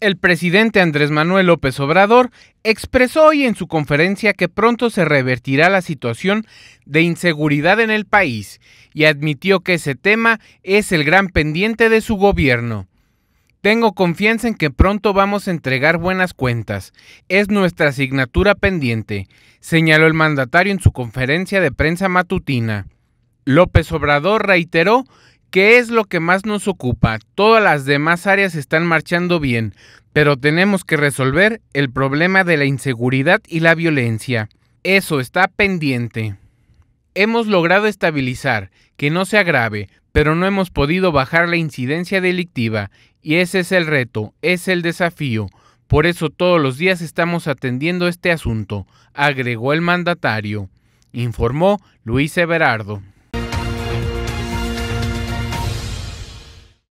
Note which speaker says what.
Speaker 1: El presidente Andrés Manuel López Obrador expresó hoy en su conferencia que pronto se revertirá la situación de inseguridad en el país y admitió que ese tema es el gran pendiente de su gobierno. Tengo confianza en que pronto vamos a entregar buenas cuentas. Es nuestra asignatura pendiente, señaló el mandatario en su conferencia de prensa matutina. López Obrador reiteró ¿Qué es lo que más nos ocupa? Todas las demás áreas están marchando bien, pero tenemos que resolver el problema de la inseguridad y la violencia. Eso está pendiente. Hemos logrado estabilizar, que no se agrave, pero no hemos podido bajar la incidencia delictiva, y ese es el reto, es el desafío. Por eso todos los días estamos atendiendo este asunto, agregó el mandatario, informó Luis Everardo.